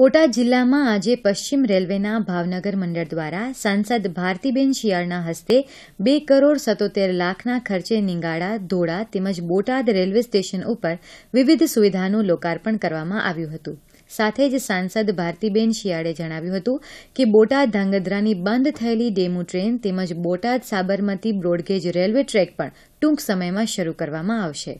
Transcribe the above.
બોટાદ જિલ્લામાં આજે પશ્ચિમ રેલવેના ભાવનગર મંડળ દ્વારા સાંસદ ભારતીબેન શિયાળના હસ્તે બે કરોડ સત્તોતેર લાખના ખર્ચે નિંગાળા ધોળા તેમજ બોટાદ રેલવે સ્ટેશન ઉપર વિવિધ સુવિધાનું લોકાર્પણ કરવામાં આવ્યું હતું સાથે જ સાંસદ ભારતીબેન શિયાળે જણાવ્યું હતું કે બોટાદ ધાંગધ્રાની બંધ થયેલી ડેમુ ટ્રેન તેમજ Botad Sabarmati broad gauge railway track પણ ટૂંક સમયમાં શરૂ કરવામાં આવશે